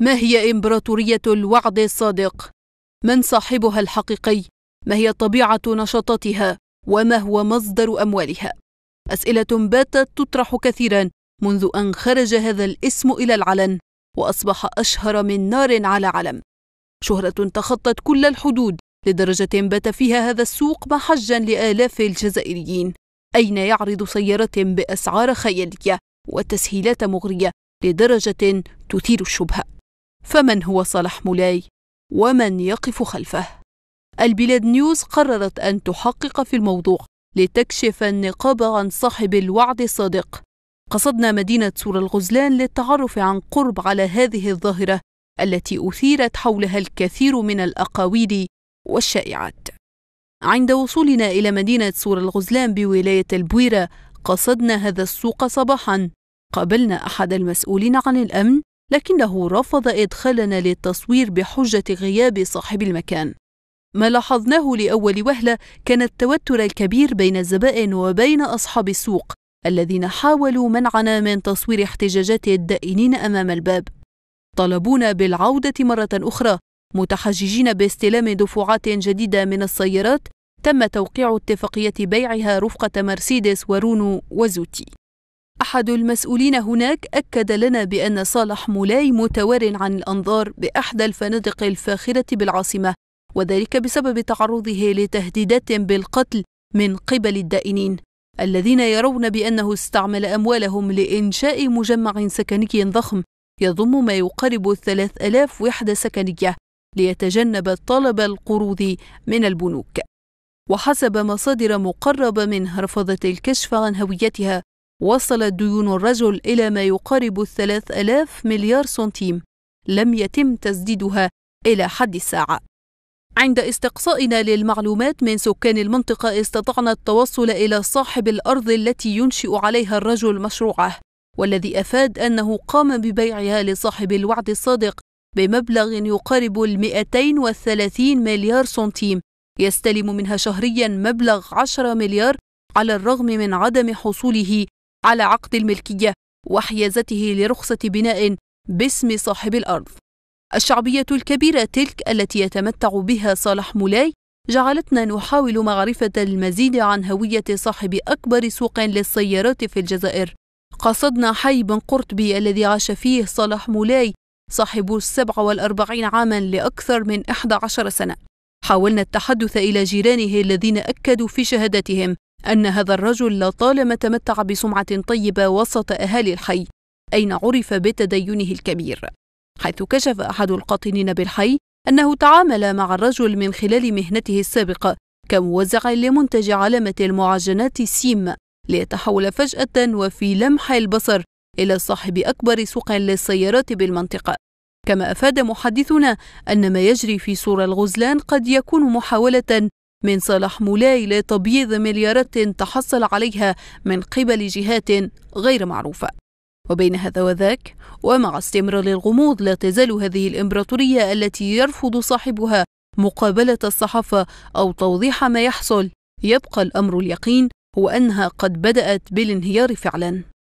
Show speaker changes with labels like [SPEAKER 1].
[SPEAKER 1] ما هي إمبراطورية الوعد الصادق؟ من صاحبها الحقيقي؟ ما هي طبيعة نشاطاتها؟ وما هو مصدر أموالها؟ أسئلة باتت تطرح كثيرا منذ أن خرج هذا الاسم إلى العلن وأصبح أشهر من نار على علم شهرة تخطت كل الحدود لدرجة بات فيها هذا السوق محجا لآلاف الجزائريين أين يعرض سيارة بأسعار خيالية وتسهيلات مغرية لدرجة تثير الشبهة فمن هو صلاح مولاي ومن يقف خلفه البلاد نيوز قررت أن تحقق في الموضوع لتكشف النقاب عن صاحب الوعد الصادق قصدنا مدينة سور الغزلان للتعرف عن قرب على هذه الظاهرة التي أثيرت حولها الكثير من الأقاويل والشائعات عند وصولنا إلى مدينة سور الغزلان بولاية البويرة قصدنا هذا السوق صباحا قابلنا أحد المسؤولين عن الأمن لكنه رفض إدخالنا للتصوير بحجة غياب صاحب المكان ما لاحظناه لأول وهلة كان التوتر الكبير بين الزبائن وبين أصحاب السوق الذين حاولوا منعنا من تصوير احتجاجات الدائنين أمام الباب طلبونا بالعودة مرة أخرى متحججين باستلام دفعات جديدة من السيارات تم توقيع اتفاقية بيعها رفقة مرسيدس ورونو وزوتي أحد المسؤولين هناك أكد لنا بأن صالح مولاي متوار عن الأنظار بإحدى الفنادق الفاخرة بالعاصمة وذلك بسبب تعرضه لتهديدات بالقتل من قبل الدائنين الذين يرون بأنه استعمل أموالهم لإنشاء مجمع سكني ضخم يضم ما يقارب الثلاث ألاف وحدة سكنية ليتجنب طلب القروض من البنوك وحسب مصادر مقربة منها رفضت الكشف عن هويتها وصلت ديون الرجل إلى ما يقارب الثلاث ألاف مليار سنتيم لم يتم تسديدها إلى حد الساعة عند استقصائنا للمعلومات من سكان المنطقة استطعنا التوصل إلى صاحب الأرض التي ينشئ عليها الرجل مشروعه والذي أفاد أنه قام ببيعها لصاحب الوعد الصادق بمبلغ يقارب ال 230 مليار سنتيم يستلم منها شهريا مبلغ 10 مليار على الرغم من عدم حصوله على عقد الملكية وحيازته لرخصة بناء باسم صاحب الأرض. الشعبية الكبيرة تلك التي يتمتع بها صالح مولاي جعلتنا نحاول معرفة المزيد عن هوية صاحب أكبر سوق للسيارات في الجزائر. قصدنا حي بن قرطبي الذي عاش فيه صالح مولاي صاحب السبع والأربعين عاما لأكثر من 11 سنة حاولنا التحدث إلى جيرانه الذين أكدوا في شهادتهم أن هذا الرجل لطالما تمتع بسمعة طيبة وسط أهالي الحي أين عرف بتدينه الكبير حيث كشف أحد القاطنين بالحي أنه تعامل مع الرجل من خلال مهنته السابقة كموزع لمنتج علامة المعجنات سيم ليتحول فجأة وفي لمح البصر إلى صاحب أكبر سوق للسيارات بالمنطقة كما أفاد محدثنا أن ما يجري في سور الغزلان قد يكون محاولة من صالح مولاي لتبييض مليارات تحصل عليها من قبل جهات غير معروفة وبين هذا وذاك ومع استمرار الغموض لا تزال هذه الإمبراطورية التي يرفض صاحبها مقابلة الصحافة أو توضيح ما يحصل يبقى الأمر اليقين هو أنها قد بدأت بالانهيار فعلا